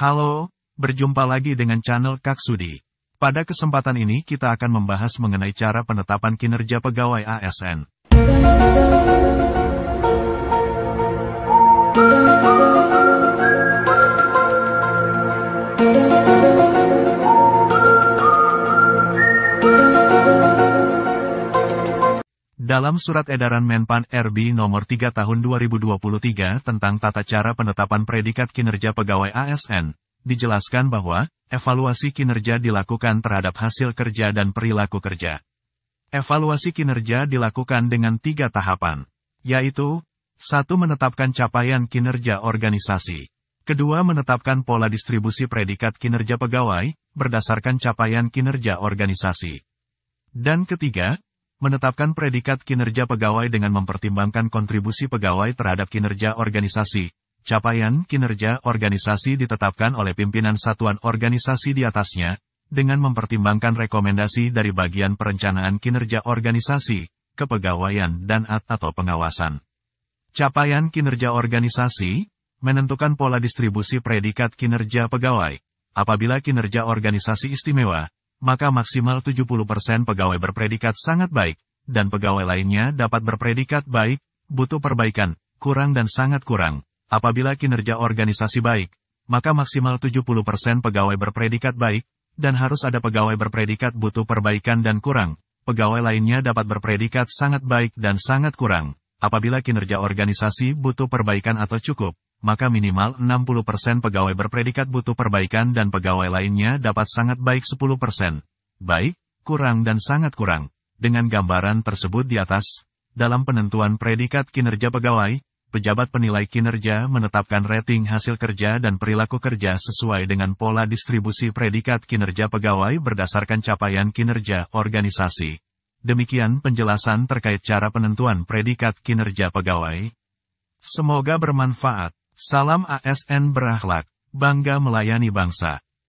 Halo, berjumpa lagi dengan channel Kaksudi. Pada kesempatan ini kita akan membahas mengenai cara penetapan kinerja pegawai ASN. Dalam surat edaran Menpan RB nomor 3 tahun 2023 tentang tata cara penetapan predikat kinerja pegawai ASN, dijelaskan bahwa evaluasi kinerja dilakukan terhadap hasil kerja dan perilaku kerja. Evaluasi kinerja dilakukan dengan tiga tahapan, yaitu satu Menetapkan capaian kinerja organisasi. Kedua, menetapkan pola distribusi predikat kinerja pegawai berdasarkan capaian kinerja organisasi. Dan ketiga, menetapkan predikat kinerja pegawai dengan mempertimbangkan kontribusi pegawai terhadap kinerja organisasi. Capaian kinerja organisasi ditetapkan oleh pimpinan satuan organisasi di atasnya, dengan mempertimbangkan rekomendasi dari bagian perencanaan kinerja organisasi, kepegawaian dan at atau pengawasan. Capaian kinerja organisasi menentukan pola distribusi predikat kinerja pegawai. Apabila kinerja organisasi istimewa, maka maksimal 70% pegawai berpredikat sangat baik, dan pegawai lainnya dapat berpredikat baik, butuh perbaikan, kurang dan sangat kurang. Apabila kinerja organisasi baik, maka maksimal 70% pegawai berpredikat baik, dan harus ada pegawai berpredikat butuh perbaikan dan kurang. Pegawai lainnya dapat berpredikat sangat baik dan sangat kurang. Apabila kinerja organisasi butuh perbaikan atau cukup, maka minimal 60% pegawai berpredikat butuh perbaikan dan pegawai lainnya dapat sangat baik 10%, baik, kurang dan sangat kurang. Dengan gambaran tersebut di atas, dalam penentuan predikat kinerja pegawai, pejabat penilai kinerja menetapkan rating hasil kerja dan perilaku kerja sesuai dengan pola distribusi predikat kinerja pegawai berdasarkan capaian kinerja organisasi. Demikian penjelasan terkait cara penentuan predikat kinerja pegawai. Semoga bermanfaat. Salam ASN berakhlak, bangga melayani bangsa.